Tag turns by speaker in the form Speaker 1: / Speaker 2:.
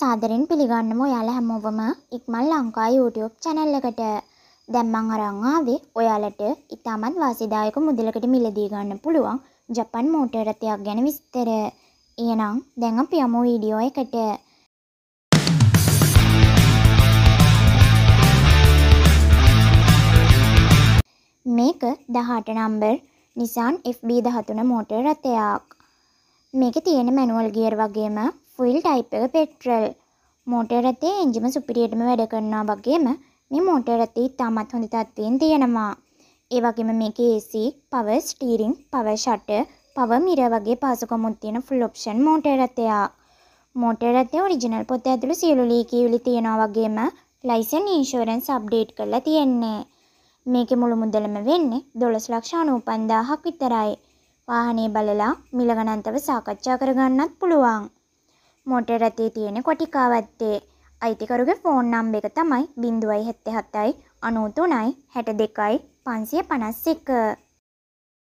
Speaker 1: සාදරෙන් පිළිගන්නම ඔයාලා හැමෝවම ඉක්මල් Lanka YouTube channel එකට. දැන් මම අරන් ආවේ ඔයාලට ඉතාමත් වාසිදායක මුදලකට මිලදී ගන්න පුළුවන් ජපන් මෝටර් රථයක් ගැන විස්තර. එහෙනම් දැන් අපි යමු වීඩියෝ එකට. මේක 18 නම්බර් Nissan FB13 මෝටර් රථයක්. මේක තියෙන මැනුවල් ගියර් වගේම ෆුල් ටයිප් එක පෙට්‍රල් මෝටර් රථේ එන්ජිම සුපිරියටම වැඩ කරනවා වගේම මේ මෝටර් රථේ තාමත් හොඳ තත්ත්වයෙන් තියෙනවා. ඒ වගේම මේකේ AC, power steering, power shutter, power mirror වගේ පහසුකම්ත් තියෙන full option මෝටර් රථයක්. මෝටර් රථේ ඔරිජිනල් පොත ඇතුළු සියලු ලීකීවිලි තියෙනවා වගේම ලයිසන් ඉන්ෂුරන්ස් අප්ඩේට් කරලා තියෙන්නේ. මේකේ මුළු මුදලම වෙන්නේ 1295000ක් විතරයි. වාහනේ බලලා මිල ගණන්තව සාකච්ඡා කරගන්නත් පුළුවන්. මොටර් ඇතේ තියෙන කොටිකාවත්තේ අයිතිකරුගේ ෆෝන් නම්බ එක තමයි බිඳුවයි හෙත්තෙ හත්තයි අනූතුනයි හැට දෙකයි පන්සිය පනස් එක